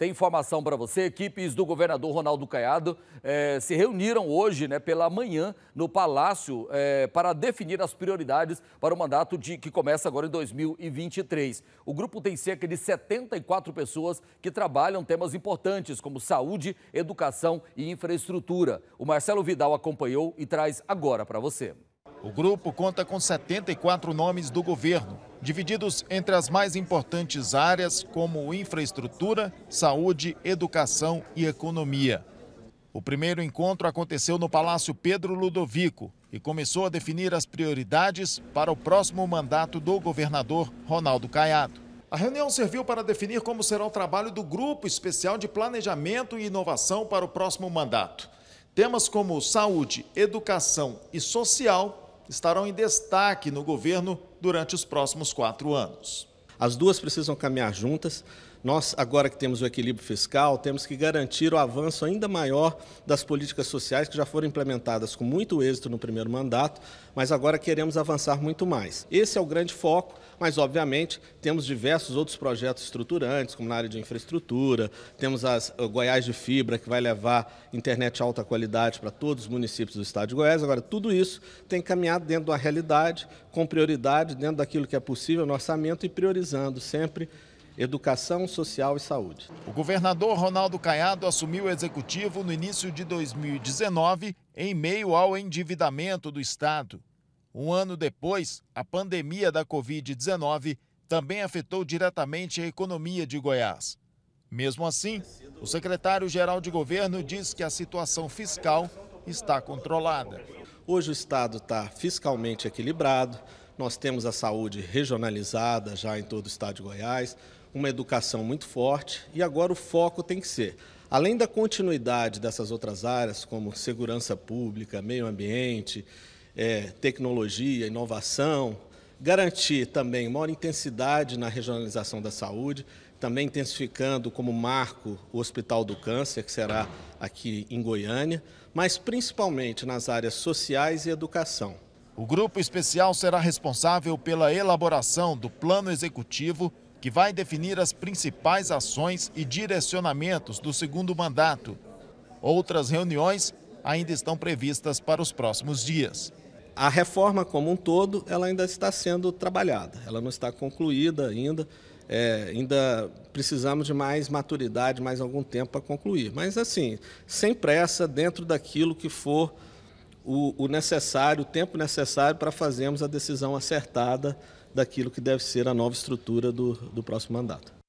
Tem informação para você: equipes do governador Ronaldo Caiado eh, se reuniram hoje, né, pela manhã, no Palácio eh, para definir as prioridades para o mandato de, que começa agora em 2023. O grupo tem cerca de 74 pessoas que trabalham temas importantes como saúde, educação e infraestrutura. O Marcelo Vidal acompanhou e traz agora para você. O grupo conta com 74 nomes do governo divididos entre as mais importantes áreas como infraestrutura, saúde, educação e economia. O primeiro encontro aconteceu no Palácio Pedro Ludovico e começou a definir as prioridades para o próximo mandato do governador Ronaldo Caiado. A reunião serviu para definir como será o trabalho do Grupo Especial de Planejamento e Inovação para o próximo mandato. Temas como saúde, educação e social estarão em destaque no governo durante os próximos quatro anos. As duas precisam caminhar juntas nós, agora que temos o equilíbrio fiscal, temos que garantir o avanço ainda maior das políticas sociais que já foram implementadas com muito êxito no primeiro mandato, mas agora queremos avançar muito mais. Esse é o grande foco, mas obviamente temos diversos outros projetos estruturantes, como na área de infraestrutura, temos as Goiás de Fibra, que vai levar internet alta qualidade para todos os municípios do estado de Goiás. Agora, tudo isso tem que caminhar dentro da realidade, com prioridade, dentro daquilo que é possível no orçamento e priorizando sempre educação, social e saúde. O governador Ronaldo Caiado assumiu o executivo no início de 2019, em meio ao endividamento do Estado. Um ano depois, a pandemia da Covid-19 também afetou diretamente a economia de Goiás. Mesmo assim, o secretário-geral de governo diz que a situação fiscal está controlada. Hoje o Estado está fiscalmente equilibrado, nós temos a saúde regionalizada já em todo o estado de Goiás, uma educação muito forte e agora o foco tem que ser, além da continuidade dessas outras áreas, como segurança pública, meio ambiente, é, tecnologia, inovação, garantir também maior intensidade na regionalização da saúde, também intensificando como marco o Hospital do Câncer, que será aqui em Goiânia, mas principalmente nas áreas sociais e educação. O grupo especial será responsável pela elaboração do plano executivo que vai definir as principais ações e direcionamentos do segundo mandato. Outras reuniões ainda estão previstas para os próximos dias. A reforma como um todo, ela ainda está sendo trabalhada, ela não está concluída ainda. É, ainda precisamos de mais maturidade, mais algum tempo para concluir. Mas assim, sem pressa, dentro daquilo que for o, o necessário, o tempo necessário para fazermos a decisão acertada daquilo que deve ser a nova estrutura do, do próximo mandato.